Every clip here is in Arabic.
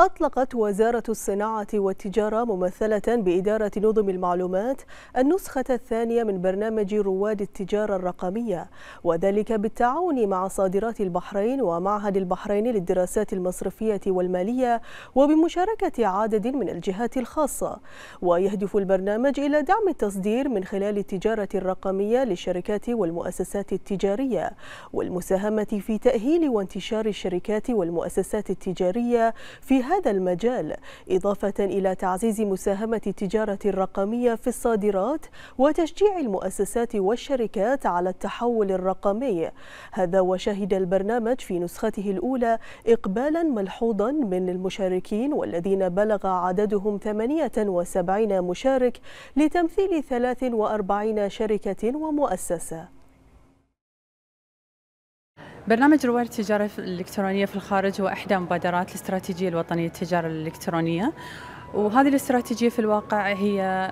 أطلقت وزارة الصناعة والتجارة ممثلة بإدارة نظم المعلومات النسخة الثانية من برنامج رواد التجارة الرقمية وذلك بالتعاون مع صادرات البحرين ومعهد البحرين للدراسات المصرفية والمالية وبمشاركة عدد من الجهات الخاصة ويهدف البرنامج إلى دعم التصدير من خلال التجارة الرقمية للشركات والمؤسسات التجارية والمساهمة في تأهيل وانتشار الشركات والمؤسسات التجارية في هذا المجال إضافة إلى تعزيز مساهمة التجارة الرقمية في الصادرات وتشجيع المؤسسات والشركات على التحول الرقمي هذا وشهد البرنامج في نسخته الأولى إقبالا ملحوظا من المشاركين والذين بلغ عددهم 78 مشارك لتمثيل 43 شركة ومؤسسة برنامج رواد التجارة الإلكترونية في الخارج هو إحدى مبادرات الاستراتيجية الوطنية للتجارة الإلكترونية وهذه الاستراتيجية في الواقع هي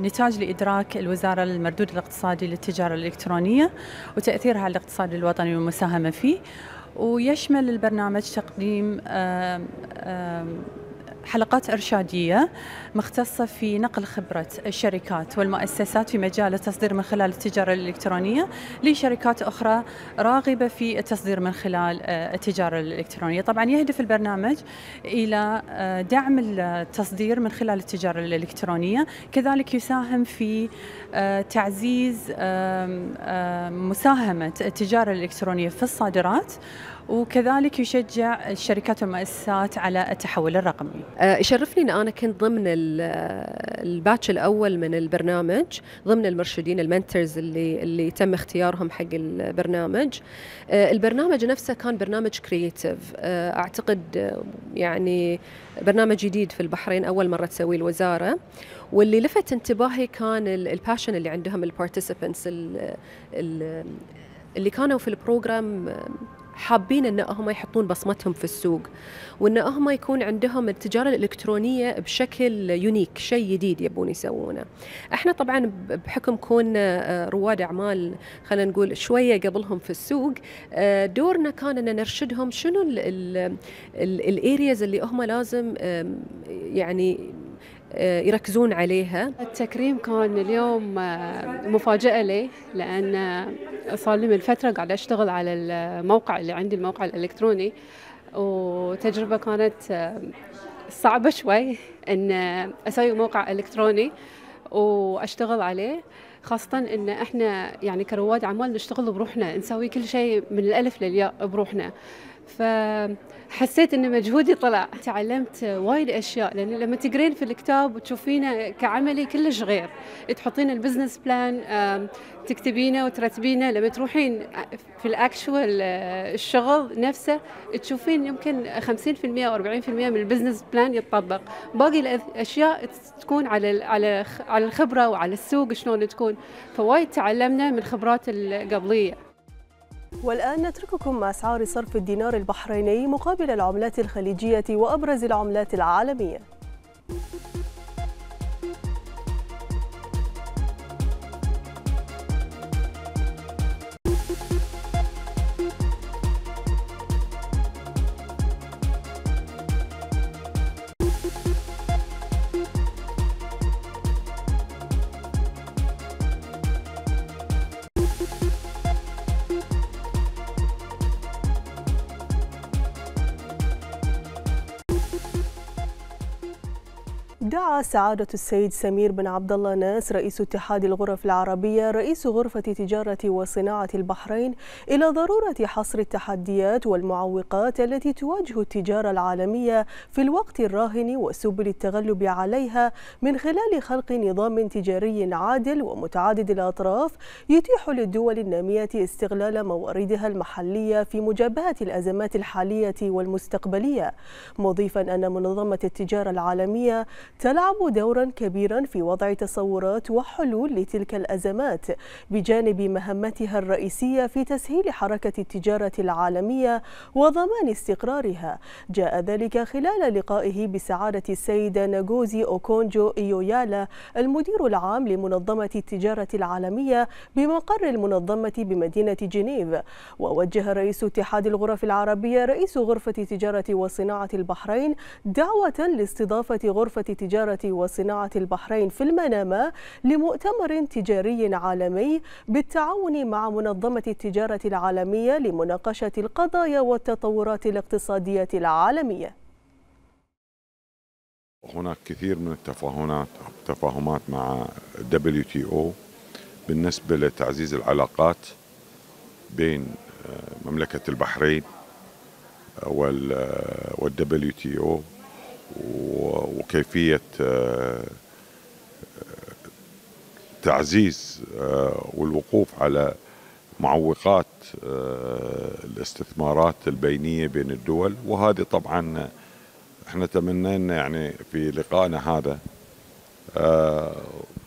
نتاج لإدراك الوزارة المردود الاقتصادي للتجارة الإلكترونية وتأثيرها على الاقتصاد الوطني والمساهمة فيه ويشمل البرنامج تقديم حلقات إرشادية مختصة في نقل خبرة الشركات والمؤسسات في مجال التصدير من خلال التجارة الإلكترونية لشركات أخرى راغبة في التصدير من خلال آه، التجارة الإلكترونية طبعا يهدف البرنامج إلى آه، دعم التصدير من خلال التجارة الإلكترونية كذلك يساهم في آه، تعزيز مساهمة التجارة الإلكترونية في الصادرات وكذلك يشجع الشركات والمؤسسات على التحول الرقمي. آه، يشرفني ان انا كنت ضمن الباتش الاول من البرنامج ضمن المرشدين المنترز اللي اللي تم اختيارهم حق البرنامج. آه، البرنامج نفسه كان برنامج كرييتيف آه، اعتقد يعني برنامج جديد في البحرين اول مره تسويه الوزاره واللي لفت انتباهي كان الباشن اللي عندهم البارتيسيبنتس اللي كانوا في البروجرام حابين ان هم يحطون بصمتهم في السوق وان هم يكون عندهم التجاره الالكترونيه بشكل يونيك شيء جديد يبون يسوونه احنا طبعا بحكم كوننا آه، رواد اعمال خلينا نقول شويه قبلهم في السوق آه، دورنا كان ان نرشدهم شنو الارياز اللي هم لازم يعني آه، يركزون عليها التكريم كان اليوم آه، مفاجأة لي لأن صار لي من فترة قاعدة أشتغل على الموقع اللي عندي الموقع الإلكتروني وتجربة كانت آه، صعبة شوي أن أسوي موقع إلكتروني وأشتغل عليه خاصة ان احنا يعني كرواد اعمال نشتغل بروحنا نسوي كل شيء من الالف للياء بروحنا فحسيت ان مجهودي طلع تعلمت وايد اشياء لان لما تقرين في الكتاب وتشوفينه كعملي كلش غير تحطين البزنس بلان تكتبينه وترتبينه لما تروحين في الاكشوال آه، الشغل نفسه تشوفين يمكن 50% او 40% من البزنس بلان يتطبق باقي الاشياء تكون على على على الخبره وعلى السوق شلون تكون فوايد تعلمنا من خبرات القبليه والآن نترككم مع أسعار صرف الدينار البحريني مقابل العملات الخليجية وأبرز العملات العالمية دعا سعادة السيد سمير بن عبد الله ناس رئيس اتحاد الغرف العربية رئيس غرفة تجارة وصناعة البحرين إلى ضرورة حصر التحديات والمعوقات التي تواجه التجارة العالمية في الوقت الراهن وسبل التغلب عليها من خلال خلق نظام تجاري عادل ومتعدد الأطراف يتيح للدول النامية استغلال مواردها المحلية في مجابهة الأزمات الحالية والمستقبلية مضيفا أن منظمة التجارة العالمية تلعب دورا كبيرا في وضع تصورات وحلول لتلك الأزمات بجانب مهمتها الرئيسية في تسهيل حركة التجارة العالمية وضمان استقرارها جاء ذلك خلال لقائه بسعادة السيدة ناغوزي أوكونجو إيويالا المدير العام لمنظمة التجارة العالمية بمقر المنظمة بمدينة جنيف ووجه رئيس اتحاد الغرف العربية رئيس غرفة تجارة وصناعة البحرين دعوة لاستضافة غرفة التجارة وصناعة البحرين في المنامة لمؤتمر تجاري عالمي بالتعاون مع منظمة التجارة العالمية لمناقشة القضايا والتطورات الاقتصادية العالمية هناك كثير من التفاهمات تفاهمات مع WTO بالنسبة لتعزيز العلاقات بين آه، مملكة البحرين وال والدبليو تي او وكيفية آه، تعزيز آه، والوقوف على معوقات آه، الاستثمارات البينية بين الدول وهذه طبعا احنا تمنينا يعني في لقائنا هذا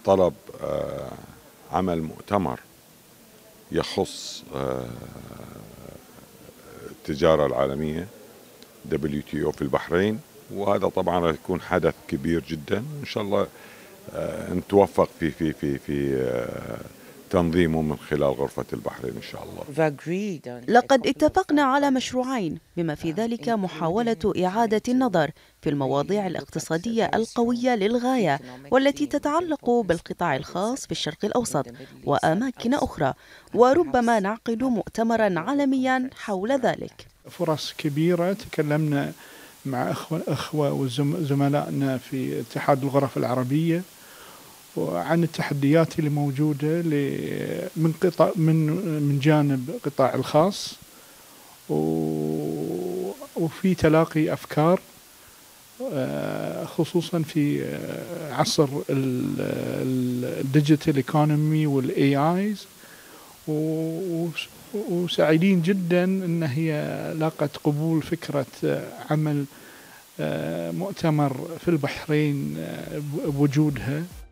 طلب عمل مؤتمر يخص التجارة العالمية WTO في البحرين وهذا طبعا راح يكون حدث كبير جدا وان شاء الله آه، نتوفق في في في في آه، تنظيمه من خلال غرفة البحرين إن شاء الله لقد اتفقنا على مشروعين بما في ذلك محاولة إعادة النظر في المواضيع الاقتصادية القوية للغاية والتي تتعلق بالقطاع الخاص في الشرق الأوسط وأماكن أخرى وربما نعقد مؤتمرا عالميا حول ذلك فرص كبيرة تكلمنا مع أخوة, أخوة وزملائنا في اتحاد الغرف العربية وعن التحديات اللي موجودة من قطاع من من جانب قطاع الخاص وفي تلاقي أفكار آه، خصوصا في آه، عصر الديجيتال ايكونومي والاي ايز وسعيدين جدا ان هي لاقت قبول فكره آه، عمل آه، مؤتمر في البحرين آه، بوجودها